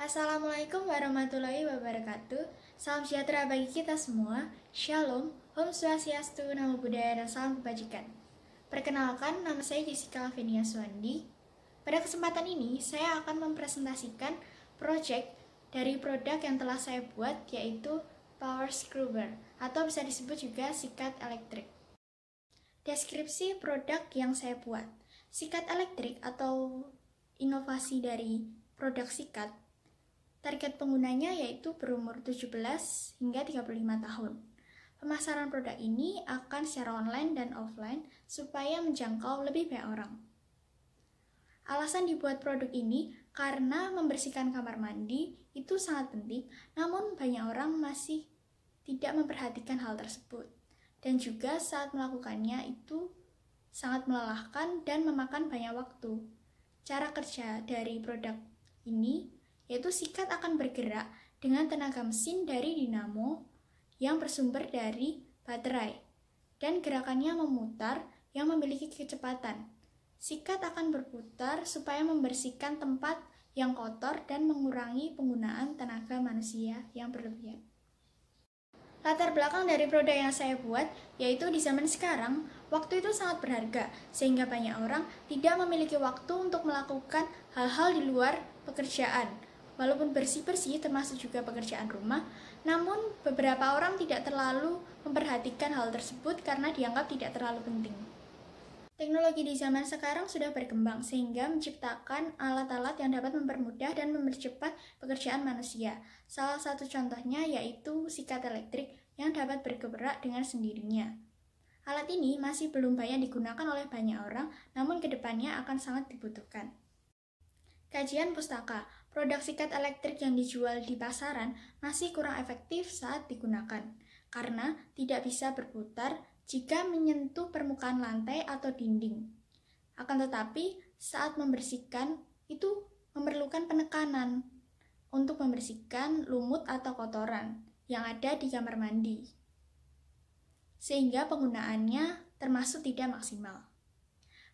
Assalamualaikum warahmatullahi wabarakatuh. Salam sejahtera bagi kita semua. Shalom, Om Swastiastu, Namo Buddhaya, dan Salam Kebajikan. Perkenalkan, nama saya Jessica Lavinia Suwandi. Pada kesempatan ini, saya akan mempresentasikan project dari produk yang telah saya buat, yaitu Power Scrubber, atau bisa disebut juga sikat elektrik. Deskripsi produk yang saya buat. Sikat elektrik atau inovasi dari produk sikat Target penggunanya yaitu berumur 17 hingga 35 tahun. Pemasaran produk ini akan secara online dan offline supaya menjangkau lebih banyak orang. Alasan dibuat produk ini karena membersihkan kamar mandi itu sangat penting, namun banyak orang masih tidak memperhatikan hal tersebut. Dan juga saat melakukannya itu sangat melelahkan dan memakan banyak waktu. Cara kerja dari produk ini yaitu sikat akan bergerak dengan tenaga mesin dari dinamo yang bersumber dari baterai dan gerakannya memutar yang memiliki kecepatan. Sikat akan berputar supaya membersihkan tempat yang kotor dan mengurangi penggunaan tenaga manusia yang berlebihan. Latar belakang dari produk yang saya buat, yaitu di zaman sekarang, waktu itu sangat berharga, sehingga banyak orang tidak memiliki waktu untuk melakukan hal-hal di luar pekerjaan walaupun bersih-bersih termasuk juga pekerjaan rumah, namun beberapa orang tidak terlalu memperhatikan hal tersebut karena dianggap tidak terlalu penting. Teknologi di zaman sekarang sudah berkembang sehingga menciptakan alat-alat yang dapat mempermudah dan mempercepat pekerjaan manusia. Salah satu contohnya yaitu sikat elektrik yang dapat bergerak dengan sendirinya. Alat ini masih belum banyak digunakan oleh banyak orang, namun kedepannya akan sangat dibutuhkan. Kajian pustaka produk sikat elektrik yang dijual di pasaran masih kurang efektif saat digunakan karena tidak bisa berputar jika menyentuh permukaan lantai atau dinding. Akan tetapi, saat membersihkan itu memerlukan penekanan untuk membersihkan lumut atau kotoran yang ada di kamar mandi, sehingga penggunaannya termasuk tidak maksimal.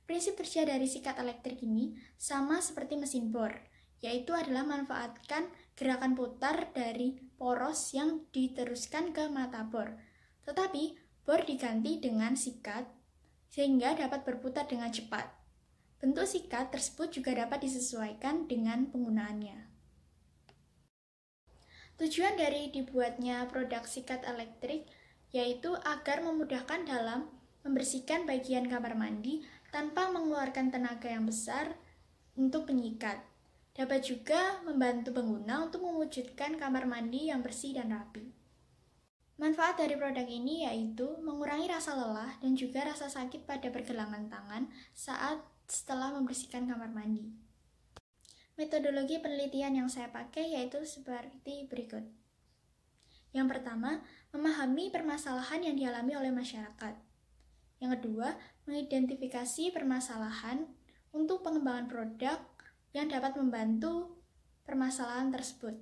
Prinsip kerja dari sikat elektrik ini sama seperti mesin bor, yaitu adalah manfaatkan gerakan putar dari poros yang diteruskan ke mata bor. Tetapi, bor diganti dengan sikat sehingga dapat berputar dengan cepat. Bentuk sikat tersebut juga dapat disesuaikan dengan penggunaannya. Tujuan dari dibuatnya produk sikat elektrik yaitu agar memudahkan dalam membersihkan bagian kamar mandi tanpa mengeluarkan tenaga yang besar untuk penyikat. Dapat juga membantu pengguna untuk mewujudkan kamar mandi yang bersih dan rapi. Manfaat dari produk ini yaitu mengurangi rasa lelah dan juga rasa sakit pada pergelangan tangan saat setelah membersihkan kamar mandi. Metodologi penelitian yang saya pakai yaitu seperti berikut. Yang pertama, memahami permasalahan yang dialami oleh masyarakat. Yang kedua, mengidentifikasi permasalahan untuk pengembangan produk yang dapat membantu permasalahan tersebut.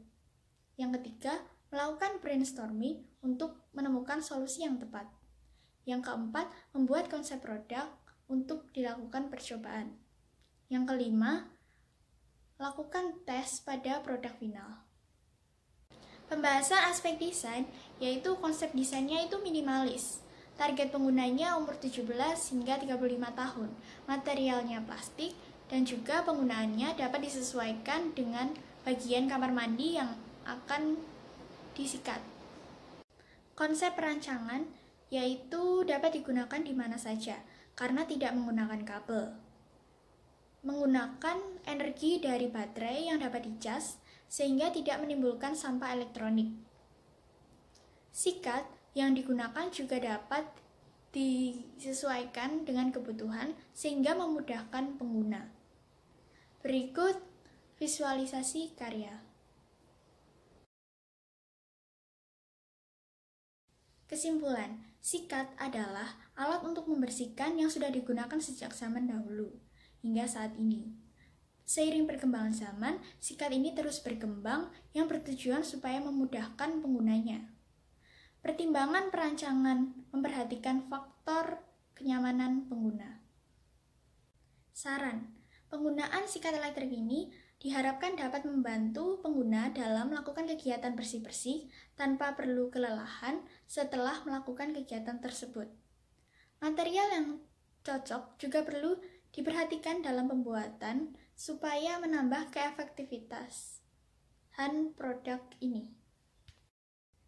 Yang ketiga, melakukan brainstorming untuk menemukan solusi yang tepat. Yang keempat, membuat konsep produk untuk dilakukan percobaan. Yang kelima, lakukan tes pada produk final. Pembahasan aspek desain yaitu konsep desainnya itu minimalis. Target penggunanya umur 17 hingga 35 tahun. Materialnya plastik, dan juga penggunaannya dapat disesuaikan dengan bagian kamar mandi yang akan disikat. Konsep perancangan yaitu dapat digunakan di mana saja karena tidak menggunakan kabel. Menggunakan energi dari baterai yang dapat dicas sehingga tidak menimbulkan sampah elektronik. Sikat yang digunakan juga dapat disesuaikan dengan kebutuhan sehingga memudahkan pengguna. Berikut visualisasi karya. Kesimpulan, sikat adalah alat untuk membersihkan yang sudah digunakan sejak zaman dahulu hingga saat ini. Seiring perkembangan zaman, sikat ini terus berkembang yang bertujuan supaya memudahkan penggunanya. Pertimbangan perancangan memperhatikan faktor kenyamanan pengguna. Saran, Penggunaan sikat elektrik ini diharapkan dapat membantu pengguna dalam melakukan kegiatan bersih-bersih tanpa perlu kelelahan setelah melakukan kegiatan tersebut. Material yang cocok juga perlu diperhatikan dalam pembuatan supaya menambah keefektivitas hand produk ini.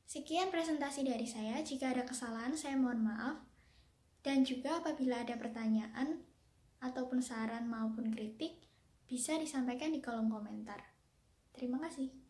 Sekian presentasi dari saya. Jika ada kesalahan, saya mohon maaf. Dan juga apabila ada pertanyaan, ataupun saran maupun kritik bisa disampaikan di kolom komentar. Terima kasih.